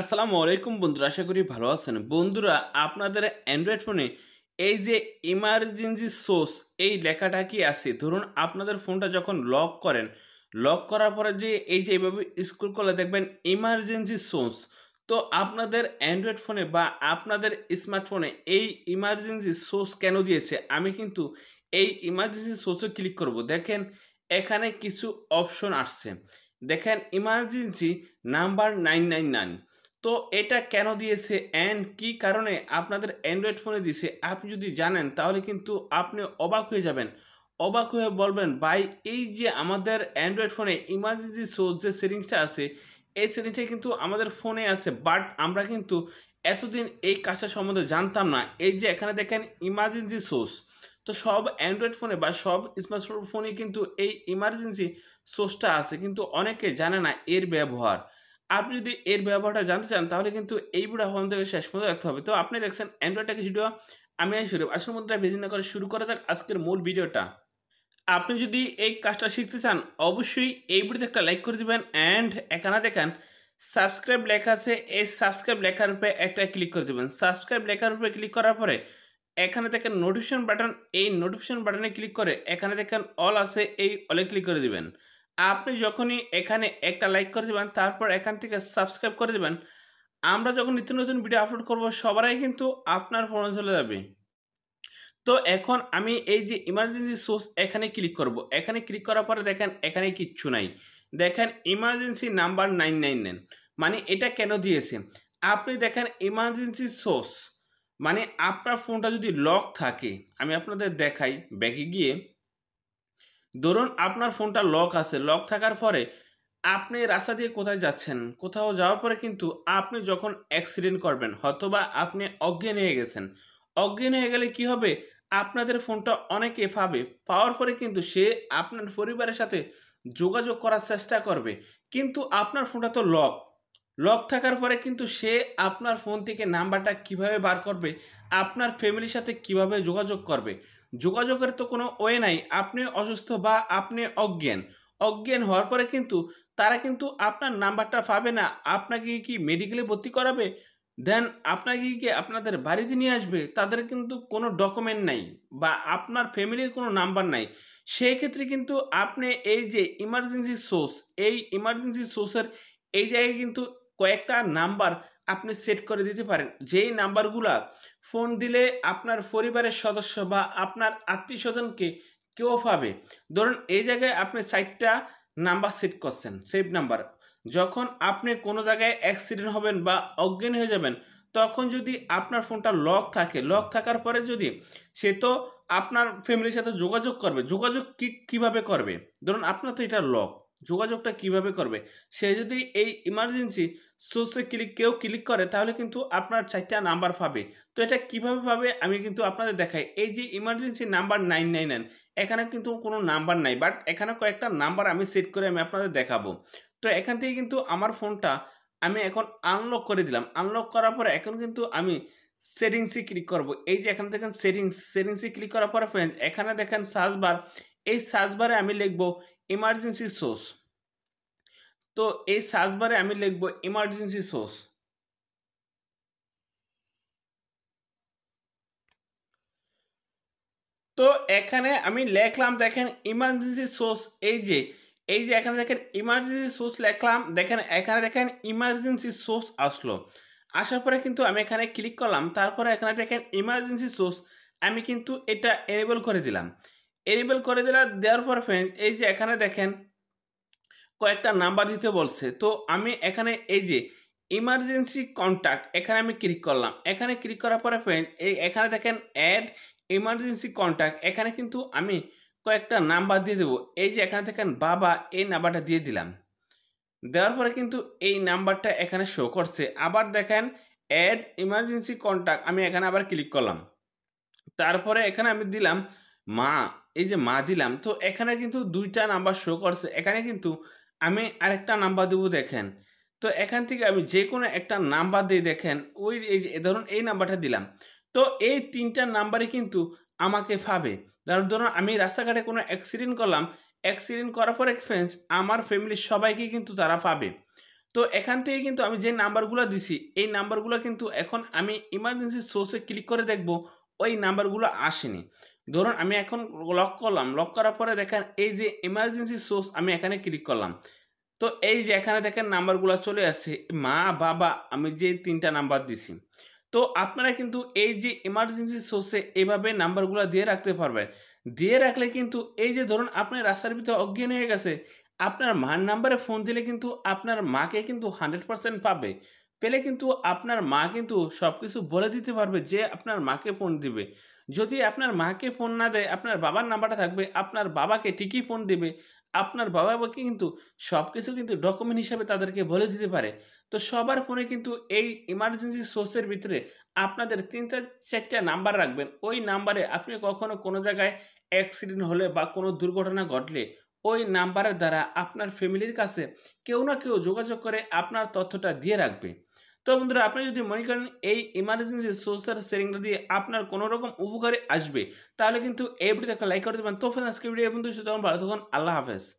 আসসালামু আলাইকুম বন্ধুরা আশা করি ভালো আছেন বন্ধুরা আপনাদের অ্যান্ড্রয়েড ফোনে এই যে ইমার্জেন্সি সোর্স এই লেখাটা কি আছে ধরুন আপনাদের ফোনটা যখন লক করেন লক করার পরে যে এই যে এইভাবে স্কুল করলে দেখবেন ইমার্জেন্সি সোর্স তো আপনাদের অ্যান্ড্রয়েড ফোনে বা আপনাদের স্মার্টফোনে এই ইমার্জেন্সি সোর্স কেন দিয়েছে আমি কিন্তু এই ইমার্জেন্সি সোর্সে ক্লিক করব দেখেন এখানে কিছু অপশন আসছে দেখেন emergency number nine nine nine তো এটা কেন দিয়েছে অ্যান্ড কি কারণে আপনাদের অ্যান্ড্রয়েড ফোনে দিয়েছে আপনি যদি জানেন তাহলে কিন্তু আপনি অবাক হয়ে যাবেন অবাক হয়ে বলবেন ভাই এই যে আমাদের অ্যান্ড্রয়েড ফোনে ইমার্জেন্সি সোর্স যে সেটিংসটা আছে এই সেটিংসটা কিন্তু আমাদের ফোনে আছে বাট আমরা কিন্তু এতদিন এই কাজটা সম্বন্ধে জানতাম না এই যে এখানে দেখেন ইমার্জেন্সি সোর্স তো সব অ্যান্ড্রয়েড ফোনে বা সব স্মার্টফোন ফোনে কিন্তু এই ইমার্জেন্সি সোর্সটা আছে কিন্তু অনেকে জানে না এর ব্যবহার আপনি যদি এর ব্যবহারটা জানতে চান তাহলে কিন্তু এই বুড়া হোম থেকে শেষ পর্যন্ত দেখতে হবে তো আপনি দেখছেন অ্যান্ড্রয়েড টেক ভিডিও আমি শুরু আসল মধ্যে বিভিন্ন করে শুরু করা যাক আজকের মূল ভিডিওটা আপনি যদি এই কাজটা শিখতে চান অবশ্যই এই ভিডিওতে একটা লাইক করে দেবেন অ্যান্ড এখানে দেখেন সাবস্ক্রাইব লেখা আছে এই সাবস্ক্রাইব লেখার উপরে একটা ক্লিক করে দেবেন সাবস্ক্রাইব লেখার উপরে ক্লিক করার পরে এখানে দেখেন নোটিফিকেশন বাটন এই নোটিফিকেশন বাটনে ক্লিক করে এখানে দেখেন অল আছে এই অলে ক্লিক করে দেবেন আপনি যখনই এখানে একটা লাইক করে দেবেন তারপর এখান থেকে সাবস্ক্রাইব করে দেবেন আমরা যখন নিত্য নতুন ভিডিও আপলোড করব সবারই কিন্তু আপনার ফোন চলে যাবে তো এখন আমি এই যে ইমার্জেন্সি সোর্স এখানে ক্লিক করব এখানে ক্লিক করার পরে দেখেন এখানে কিচ্ছু নাই দেখেন emergency number nine nine nine মানে এটা কেন দিয়েছে আপনি দেখেন ইমার্জেন্সি সোর্স মানে আপনার ফোনটা যদি লক থাকে আমি আপনাদের দেখাই ব্যাগে গিয়ে ধরুন আপনার ফোনটা লক আছে লক থাকার পরে আপনি রাস্তা দিয়ে কোথায় যাচ্ছেন কোথাও যাওয়ার পরে কিন্তু আপনি যখন অ্যাক্সিডেন্ট করবেন হয়তোবা আপনি অজ্ঞান হয়ে গেছেন অজ্ঞান হয়ে গেলে কি হবে আপনাদের ফোনটা অনেকে পাবে পাওয়ার পরে কিন্তু সে আপনার পরিবারের সাথে যোগাযোগ করার চেষ্টা করবে কিন্তু আপনার ফোনটা তো লক লক থাকার পরে কিন্তু সে আপনার ফোন থেকে নাম্বারটা কিভাবে বার করবে আপনার ফ্যামিলির সাথে কিভাবে যোগাযোগ করবে যোগাযোগের তো কোনো ওয়ে নাই আপনি অসুস্থ বা আপনি অজ্ঞান অজ্ঞান হওয়ার পরে কিন্তু তারা কিন্তু আপনার নাম্বারটা পাবে না আপনাকে কি মেডিকেলে ভর্তি করাবে দেন আপনাকে কি আপনাদের বাড়িতে নিয়ে আসবে তাদের কিন্তু কোনো ডকুমেন্ট নাই বা আপনার ফ্যামিলির কোনো নাম্বার নাই সেই ক্ষেত্রে কিন্তু আপনি এই যে ইমার্জেন্সি সোর্স এই ইমার্জেন্সি সোর্সের এই জায়গায় কিন্তু কয়েকটা নাম্বার আপনি সেট করে দিতে পারেন যেই নাম্বারগুলা ফোন দিলে আপনার পরিবারের সদস্য বা আপনার আত্মীয় স্বজনকে কেউ পাবে ধরুন এই জায়গায় আপনি সাইটটা নাম্বার সেট করছেন সেভ নাম্বার যখন আপনি কোনো জায়গায় অ্যাক্সিডেন্ট হবেন বা অজ্ঞান হয়ে যাবেন তখন যদি আপনার ফোনটা লক থাকে লক থাকার পরে যদি সে তো আপনার ফ্যামিলির সাথে যোগাযোগ করবে যোগাযোগ কী কীভাবে করবে ধরুন আপনার তো এটা লক যোগাযোগটা কিভাবে করবে সে যদি এই ইমার্জেন্সি সোর্সে ক্লিক কেউ ক্লিক করে তাহলে কিন্তু আপনার চারটা নাম্বার পাবে তো এটা কিভাবে পাবে আমি কিন্তু আপনাদের দেখাই এই যে emergency number nine nine nine এখানে কিন্তু কোনো নাম্বার নাই বাট এখানে কয়েকটা নাম্বার আমি সেট করে আমি আপনাদের দেখাবো তো এখান থেকে কিন্তু আমার ফোনটা আমি এখন আনলক করে দিলাম আনলক করার পরে এখন কিন্তু আমি সেটিংসে ক্লিক করব এই যে এখান দেখেন সেটিংস সেটিংসে ক্লিক করার পরে ফ্রেন্ড এখানে দেখেন সার্চ বার এই সার্চ বারে আমি লিখবো ইমার্জেন্সি সোর্স তো এই সার্চ বারে আমি লিখব ইমার্জেন্সি সোর্স তো এখানে আমি লেখলাম দেখেন ইমার্জেন্সি সোর্স এই যে এই যে এখানে দেখেন ইমার্জেন্সি সোর্স লেখলাম দেখেন এখানে দেখেন ইমার্জেন্সি সোর্স আসলো আসার পরে কিন্তু আমি এখানে ক্লিক করলাম তারপরে এখানে দেখেন ইমার্জেন্সি সোর্স আমি কিন্তু এটা এনেবল করে দিলাম এনেবল করে দিলাম দেওয়ার পর ফ্রেন্ড এই যে এখানে দেখেন কয়েকটা নাম্বার দিতে বলছে তো আমি এখানে এই যে ইমার্জেন্সি কন্ট্যাক্ট এখানে আমি ক্লিক করলাম এখানে ক্লিক করার পরে ফ্রেন্ড এই এখানে দেখেন অ্যাড ইমার্জেন্সি কন্ট্যাক্ট এখানে কিন্তু আমি কয়েকটা নাম্বার দিয়ে দেবো এই যে এখানে দেখেন বাবা এই নাম্বারটা দিয়ে দিলাম দেওয়ার পরে কিন্তু এই নাম্বারটা এখানে শো করছে আবার দেখেন অ্যাড ইমার্জেন্সি কন্ট্যাক্ট আমি এখানে আবার ক্লিক করলাম তারপরে এখানে আমি দিলাম মা এই যে মা দিলাম তো এখানে কিন্তু দুইটা নাম্বার শো করছে এখানে কিন্তু আমি আরেকটা নাম্বার দেবো দেখেন তো এখান থেকে আমি যে কোনো একটা নাম্বার দিয়ে দেখেন ওই ধরুন এই নাম্বারটা দিলাম তো এই তিনটা নাম্বারে কিন্তু আমাকে পাবে ধরুন ধরুন আমি রাস্তাঘাটে কোনো অ্যাক্সিডেন্ট করলাম অ্যাক্সিডেন্ট করার পর ফ্রেন্ডস আমার ফ্যামিলির সবাইকে কিন্তু তারা পাবে তো এখান থেকে কিন্তু আমি যে নাম্বারগুলো দিছি এই নাম্বারগুলো কিন্তু এখন আমি ইমার্জেন্সি সোর্সে ক্লিক করে দেখবো ওই নাম্বারগুলো আসেনি ধরুন আমি এখন লক করলাম লক করার পরে দেখেন এই যে ইমার্জেন্সি সোর্স আমি এখানে ক্লিক করলাম তো এই যে এখানে দেখেন নাম্বারগুলো চলে আসছে মা বাবা আমি যে তিনটা নাম্বার দিছি তো আপনারা কিন্তু এই যে ইমার্জেন্সি সোর্সে এভাবে নাম্বারগুলো দিয়ে রাখতে পারবেন দিয়ে রাখলে কিন্তু এই যে ধরুন আপনি রাস্তার ভিতরে অজ্ঞান হয়ে গেছে আপনার মার নাম্বারে ফোন দিলে কিন্তু আপনার মাকে কিন্তু হান্ড্রেড পাবে পেলে কিন্তু আপনার মা কিন্তু সব কিছু বলে দিতে পারবে যে আপনার মাকে ফোন দিবে যদি আপনার মাকে ফোন না দেয় আপনার বাবার নাম্বারটা থাকবে আপনার বাবাকে ঠিকই ফোন দিবে আপনার বাবা বাবাকে কিন্তু সব কিছু কিন্তু ডকুমেন্ট হিসাবে তাদেরকে বলে দিতে পারে তো সবার ফোনে কিন্তু এই ইমার্জেন্সি সোর্সের ভিতরে আপনাদের তিনটা চারটা নাম্বার রাখবেন ওই নাম্বারে আপনি কখনো কোনো জায়গায় অ্যাক্সিডেন্ট হলে বা কোনো দুর্ঘটনা ঘটলে ওই নাম্বারের দ্বারা আপনার ফ্যামিলির কাছে কেউ না কেউ যোগাযোগ করে আপনার তথ্যটা দিয়ে রাখবে তো বন্ধুরা আপনি যদি মনে করেন এই ইমার্জেন্সি সোশ্যাল শেয়ারিংটা দিয়ে আপনার কোনো রকম উপকারে আসবে তাহলে কিন্তু এই ভিডিওতে একটা লাইক করে দেবেন তো ফ্রেন্ডস আজকে ভিডিও বন্ধু সুতরাং ভালো থাকুন আল্লাহ হাফেজ